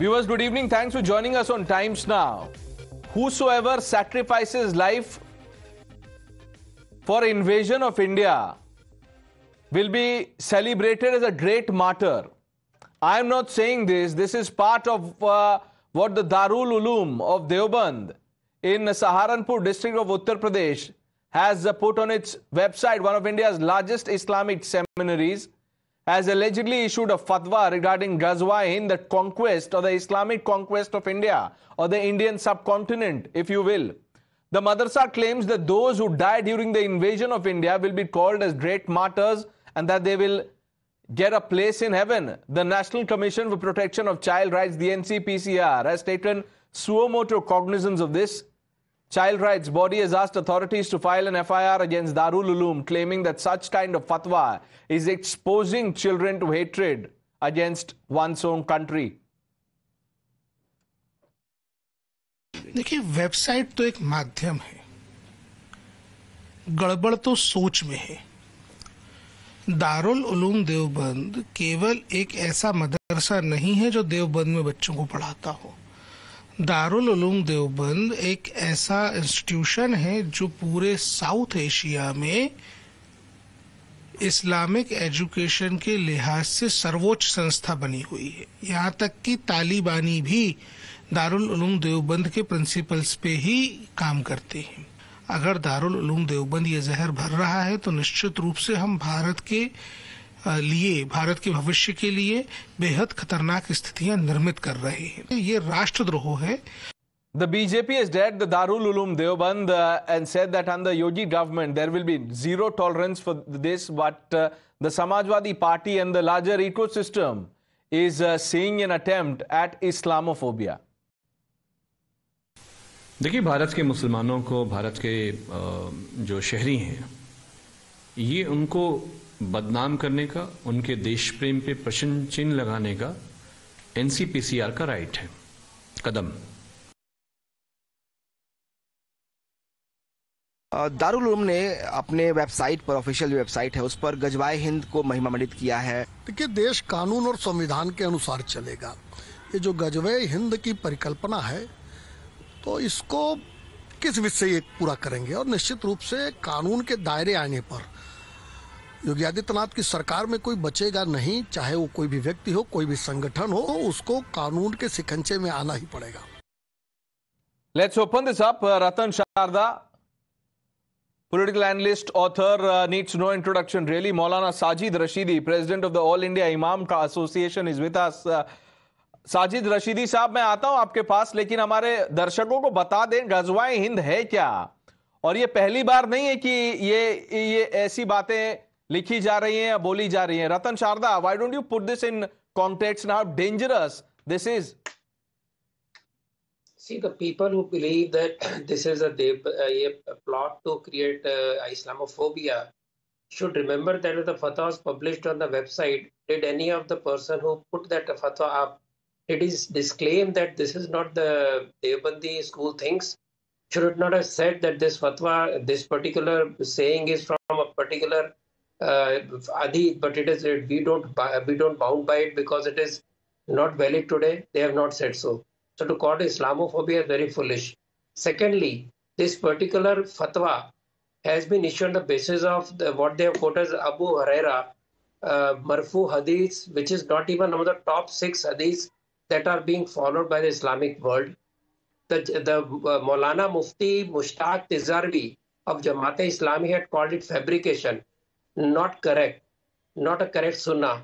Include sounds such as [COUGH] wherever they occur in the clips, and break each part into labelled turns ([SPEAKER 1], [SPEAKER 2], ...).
[SPEAKER 1] Viewers, good evening. Thanks for joining us on Times Now. Whosoever sacrifices life for invasion of India will be celebrated as a great martyr. I am not saying this. This is part of uh, what the Darul Uloom of Deoband in Saharanpur district of Uttar Pradesh has uh, put on its website, one of India's largest Islamic seminaries has allegedly issued a fatwa regarding Ghazwain, the conquest or the Islamic conquest of India or the Indian subcontinent, if you will. The madrasa claims that those who die during the invasion of India will be called as great martyrs and that they will get a place in heaven. The National Commission for Protection of Child Rights, the NCPCR, has taken suo motu cognizance of this Child Rights Body has asked authorities to file an FIR against Darul Uloom, claiming that such kind of fatwa is exposing children to hatred against one's own country.
[SPEAKER 2] देखिए website तो एक माध्यम है गड़बड़ तो सोच में है दारुल उलूम देवबंद केवल एक ऐसा मदरसा नहीं है जो देवबंद में बच्चों को पढ़ाता हो दारुल दारुलूम देवबंद एक ऐसा इंस्टीट्यूशन है जो पूरे साउथ एशिया में इस्लामिक एजुकेशन के लिहाज से सर्वोच्च संस्था बनी हुई है यहाँ तक कि तालिबानी भी दारुल दारुलूम देवबंद के प्रिंसिपल्स पे ही काम करते हैं अगर दारुल दारुलूम देवबंद ये जहर भर रहा है तो निश्चित रूप से हम भारत के लिए भारत के भविष्य के लिए बेहद खतरनाक स्थितियां निर्मित कर
[SPEAKER 1] रहे हैं ये राष्ट्रद्रोह है The BJP has dared the Darul Ulum Deoband uh, and said that under Yogi government there will be zero tolerance for this, but uh, the Samajwadi party and the larger ecosystem is uh, seeing an attempt at Islamophobia. देखिए भारत के मुसलमानों को भारत के जो शहरी हैं ये उनको बदनाम करने का उनके देश प्रेम पे प्रश्न चिन्ह लगाने का एनसीपीसीआर का राइट है कदम दारुल उलूम ने अपने वेबसाइट पर ऑफिशियल वेबसाइट है उस पर गजवाए हिंद को महिमामंडित किया है देखिए देश कानून और संविधान के अनुसार चलेगा ये जो गजवाए हिंद की परिकल्पना है तो इसको किस विषय पूरा करेंगे और निश्चित रूप से कानून के दायरे आने पर योगी आदित्यनाथ की सरकार में कोई बचेगा नहीं चाहे वो कोई भी व्यक्ति हो कोई भी संगठन हो उसको कानून के सिकंचे में आना ही पड़ेगा let's open this up Ratan Sharda political analyst author needs no introduction really Maulana Sajid Rashidi president of the All India Imam का association is with us Sajid Rashidi साहब मैं आता हूं आपके पास लेकिन हमारे दर्शकों को बता दें गजवाए हिंद है क्या और ये पहली बार नहीं है कि ये ये ऐसी बातें लिखी जा रही हैं या बोली जा रही हैं Ratan Sharda why don't you put this in context now dangerous this is.
[SPEAKER 3] See, the people who believe that [CLEARS THROAT] this is a, dev, uh, a, plot to create uh, Islamophobia should remember that the fatwa was published on the website. Did any of the person who put that fatwa up, did he disclaim that this is not the Devbandi school things? Should it not have said that this fatwa, this particular saying is from a particular uh, Adi, but it is we don't we don't bound by it because it is not valid today. They have not said so. So to call Islamophobia very foolish. Secondly, this particular fatwa has been issued on the basis of the, what they have quoted as Abu Huraira, uh, Marfu Hadith, which is not even among the top six Hadiths that are being followed by the Islamic world. The, the uh, Maulana Mufti Mushtaq Tizarvi of Jamaat-e-Islami had called it fabrication not correct, not a correct sunnah.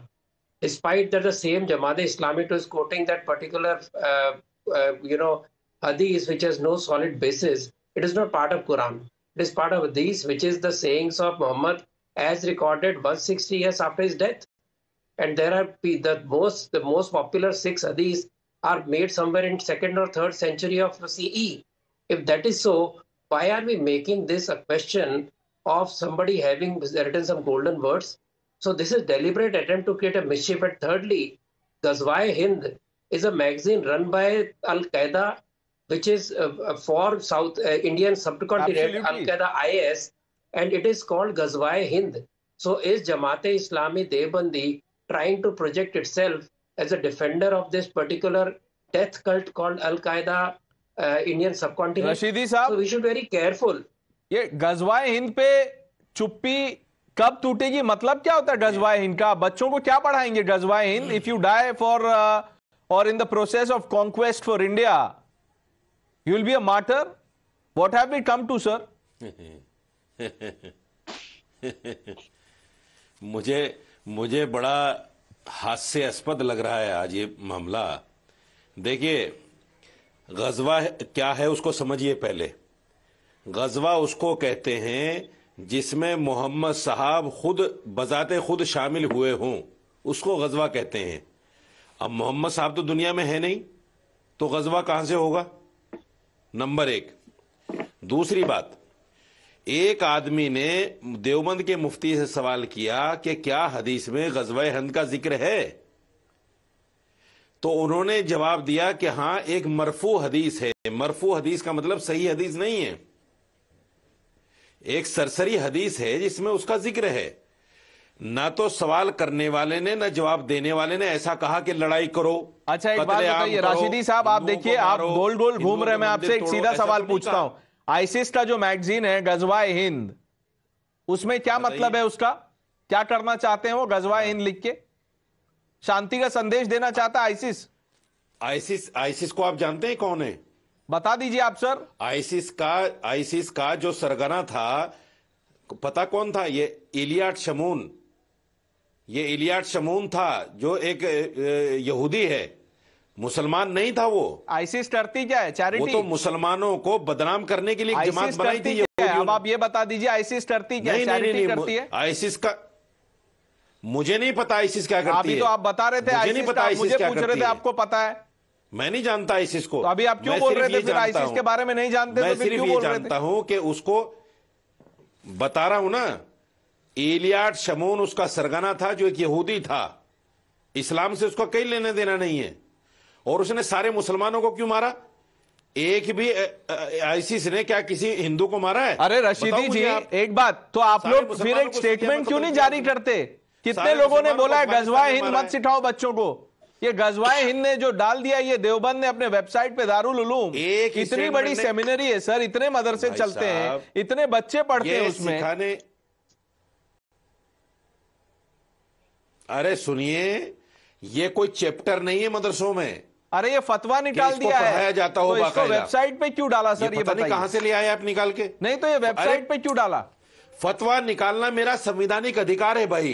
[SPEAKER 3] Despite that, the same Jamaat Islami was quoting that particular, uh, uh, you know, hadith which has no solid basis. It is not part of Quran. It is part of hadith which is the sayings of Muhammad as recorded 160 years after his death. And there are the most the most popular six hadiths are made somewhere in second or third century of CE. If that is so, why are we making this a question of somebody having written some golden words. So this is deliberate attempt to create a mischief. And thirdly, Ghazwai Hind is a magazine run by Al Qaeda, which is uh, uh, for South uh, Indian subcontinent Al Qaeda IS, and it is called Ghazwai Hind. So is Jamaat-e Islami Debandi trying to project itself as a defender of this particular death cult called Al Qaeda uh, Indian subcontinent? Rashidi So we should be very careful.
[SPEAKER 1] ये गजवाए हिंद पे चुप्पी कब टूटेगी मतलब क्या होता है गजवाए हिंद का बच्चों को क्या पढ़ाएंगे गजवाए हिंद इफ यू डाई फॉर और in the process of conquest for India you will be a martyr what have we come to sir
[SPEAKER 2] मुझे मुझे बड़ा हास्यास्पद लग रहा है आज ये मामला देखिए गजवा क्या है उसको समझिए पहले गजवा उसको कहते हैं जिसमें मोहम्मद साहब खुद बजात खुद शामिल हुए हों उसको गजवा कहते हैं अब मोहम्मद साहब तो दुनिया में है नहीं तो गजवा कहां से होगा नंबर एक दूसरी बात एक आदमी ने देवबंद के मुफ्ती से सवाल किया कि क्या हदीस में गजवा हंद का जिक्र है तो उन्होंने जवाब दिया कि हाँ एक मरफू हदीस है मरफू हदीस का मतलब सही हदीस नहीं है एक सरसरी हदीस है जिसमें उसका जिक्र है ना तो सवाल करने वाले ने ना जवाब देने वाले ने ऐसा कहा कि लड़ाई करो अच्छा एक बात बताइए राशिदी साहब आप देखिए आप गोल गोल घूम रहे मैं आपसे एक सीधा सवाल तो पूछता हूं
[SPEAKER 1] आइसिस का जो मैगजीन है गजवा हिंद उसमें क्या मतलब है उसका क्या करना चाहते हैं
[SPEAKER 2] वो गजवा हाँ। हिंद लिख के शांति का संदेश देना चाहता आइसिस आइसिस आइसिस को आप जानते हैं कौन है बता दीजिए आप सर आईसीस का आईसीस का जो सरगना था पता कौन था ये इलियाट शमून ये इलियाट शमून था जो एक यहूदी है मुसलमान नहीं था वो आईसीस करती क्या है चैरिटी वो तो मुसलमानों को बदनाम करने के लिए जमात बनाई थी अब
[SPEAKER 1] आप ये बता दीजिए आईसीस करती क्या नहीं, नहीं, नहीं, करती है आईसीस का
[SPEAKER 2] मुझे नहीं पता आईसीस क्या करती तो है अभी तो आप बता रहे थे मुझे नहीं पता मुझे पूछ रहे थे आपको पता है मैं नहीं जानता आईसीस को तो अभी आप क्यों बोल रहे थे फिर आईसीस के बारे में नहीं जानते तो मैं तो सिर्फ ये जानता हूं कि उसको बता रहा हूं ना एलियाट शमून उसका सरगना था जो एक यहूदी था इस्लाम से उसका कई लेने देना नहीं है और उसने सारे मुसलमानों को क्यों मारा एक भी आईसीस ने क्या किसी हिंदू को मारा है अरे रशीदी जी आप, एक बात तो आप लोग फिर एक स्टेटमेंट क्यों मतलब नहीं जारी करते कितने लोगों ने बोला है गजवाए हिंद मत
[SPEAKER 1] सिखाओ बच्चों को ये गजवाए हिंद ने जो डाल दिया ये देवबंद ने अपने वेबसाइट पे दारुल उलूम एक इतनी बड़ी सेमिनरी है सर इतने मदरसे चलते हैं
[SPEAKER 2] इतने बच्चे पढ़ते हैं उसमें अरे सुनिए ये कोई चैप्टर नहीं है मदरसों में अरे ये फतवा निकाल दिया है जाता हो तो इसको वेबसाइट पे क्यों डाला सर ये, कहां से ले आए आप निकाल के नहीं तो ये वेबसाइट पे क्यों डाला फतवा निकालना मेरा संविधानिक अधिकार है भाई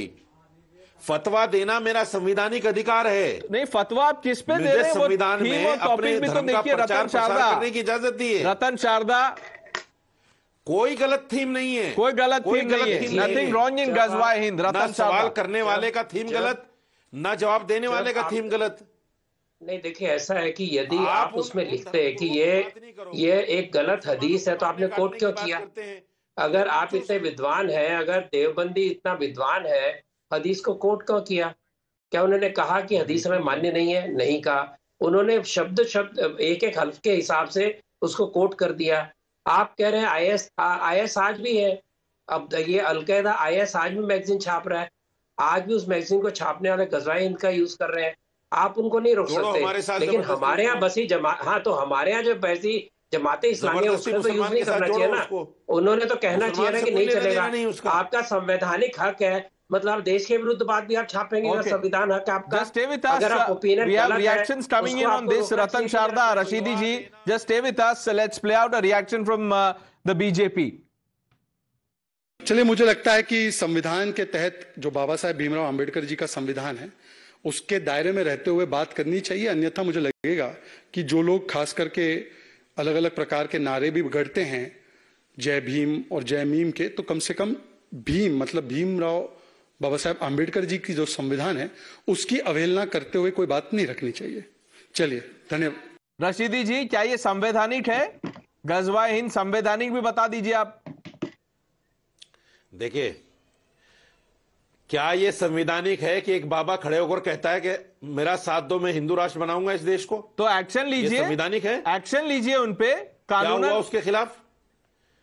[SPEAKER 2] फतवा देना मेरा संविधानिक अधिकार है नहीं फतवा आप किस पे दे रहे हैं संविधान में अपने भी तो देखिए रतन शारदा करने की इजाजत दी है रतन शारदा कोई गलत थीम नहीं है कोई गलत थीम नहीं है नथिंग रॉन्ग इन गजवा हिंद रतन सवाल करने वाले का थीम गलत ना जवाब देने वाले का थीम गलत
[SPEAKER 3] नहीं देखिए ऐसा है कि यदि आप उसमें लिखते हैं कि ये ये एक गलत हदीस है तो आपने कोर्ट क्यों किया अगर आप तो इतने विद्वान हैं अगर देवबंदी इतना विद्वान है हदीस को कोट क्यों किया क्या उन्होंने कहा कि हदीस हमें मान्य नहीं है नहीं कहा उन्होंने शब्द शब्द एक एक हल्फ के हिसाब से उसको कोट कर दिया आप कह रहे हैं आई एस आई एस आज भी है अब ये अलकायदा आई एस आज भी मैगजीन छाप रहा है आज भी उस मैगजीन को छापने वाले गजवा हिंद का यूज कर रहे हैं आप उनको नहीं रोक सकते हमारे लेकिन हमारे यहाँ बसी जमा हाँ तो हमारे यहाँ जो बैसी जमाते इस्लामी उसने तो यूज नहीं करना चाहिए ना उन्होंने तो कहना चाहिए ना कि नहीं चलेगा आपका संवैधानिक हक है मतलब देश के विरुद्ध बात भी आप छापेंगे okay. संविधान हक आपका just stay with us we have reactions coming in on this
[SPEAKER 1] Ratan Sharda Rashidi ji just stay with us let's play out a reaction from the BJP
[SPEAKER 2] चलिए मुझे लगता है कि संविधान के तहत जो बाबा साहेब भीमराव अंबेडकर जी का संविधान है उसके दायरे में रहते हुए बात करनी चाहिए अन्यथा मुझे लगेगा कि जो लोग खास करके अलग अलग प्रकार के नारे भी गढ़ते हैं जय भीम और जय मीम के तो कम से कम भीम मतलब भीमराव बाबा साहब आम्बेडकर जी की जो संविधान है उसकी अवहेलना करते हुए कोई बात नहीं रखनी चाहिए चलिए
[SPEAKER 1] धन्यवाद रशीदी जी क्या ये संवैधानिक है गजवा हिंद संवैधानिक भी बता दीजिए
[SPEAKER 2] आप देखिए क्या ये संवैधानिक है कि एक बाबा खड़े होकर कहता है कि मेरा साथ दो मैं हिंदू राष्ट्र बनाऊंगा इस देश को तो एक्शन लीजिए संवैधानिक है एक्शन लीजिए उनपे कानून उसके खिलाफ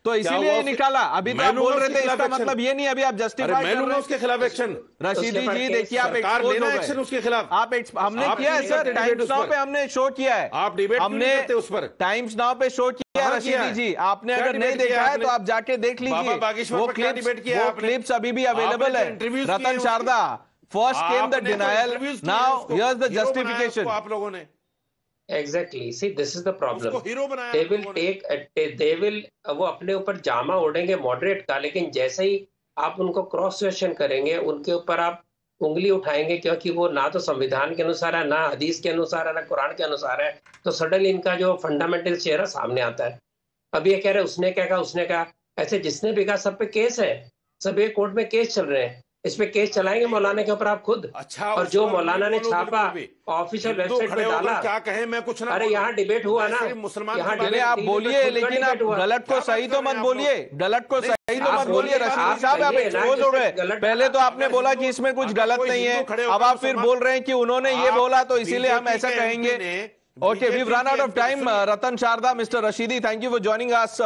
[SPEAKER 2] तो इसीलिए निकाला अभी तो आप बोल रहे थे इसका मतलब ये
[SPEAKER 1] नहीं अभी आप जस्टिफाई मैं लूंगा उसके खिलाफ एक्शन रशीदी जी देखिए आप लेना एक्शन उसके खिलाफ आप हमने किया है सर टाइम्स नाउ पे हमने शो किया है आप डिबेट हमने उस पर टाइम्स नाउ पे शो किया रशीदी जी आपने अगर नहीं देखा है तो आप जाके देख लीजिए वो क्लिप क्लिप्स वो क्लिप्स अभी भी अवेलेबल है Ratan Sharda first came the denial now here's the justification
[SPEAKER 2] आप लोगों ने
[SPEAKER 3] exactly see this is the problem they will take they will वो अपने ऊपर जामा ओढ़ेंगे मॉडरेट का लेकिन जैसे ही आप उनको क्रॉस क्वेश्चन करेंगे उनके ऊपर आप उंगली उठाएंगे क्योंकि वो ना तो संविधान के अनुसार है ना हदीस के अनुसार है ना कुरान के अनुसार है तो सडनली इनका जो फंडामेंटल चेहरा सामने आता है अब ये कह रहे उसने क्या कहा उसने कहा ऐसे जिसने भी कहा सब पे केस है सब ये कोर्ट में केस चल रहे हैं इस पे केस चलाएंगे मौलाना के ऊपर आप खुद
[SPEAKER 2] अच्छा और जो मौलाना ने छापा ऑफिशियल वेबसाइट पे डाला क्या कहे मैं कुछ ना अरे यहाँ डिबेट हुआ ना मुसलमान यहाँ डिबेट आप बोलिए लेकिन आप गलत को
[SPEAKER 1] सही तो मत बोलिए गलत को सही तो मत बोलिए रशीद साहब आप पहले तो आपने बोला कि इसमें कुछ तो गलत नहीं है अब आप फिर बोल रहे हैं कि उन्होंने ये बोला तो इसीलिए हम ऐसा कहेंगे okay we run out of time Ratan Sharda mister Rashidi thank you for joining us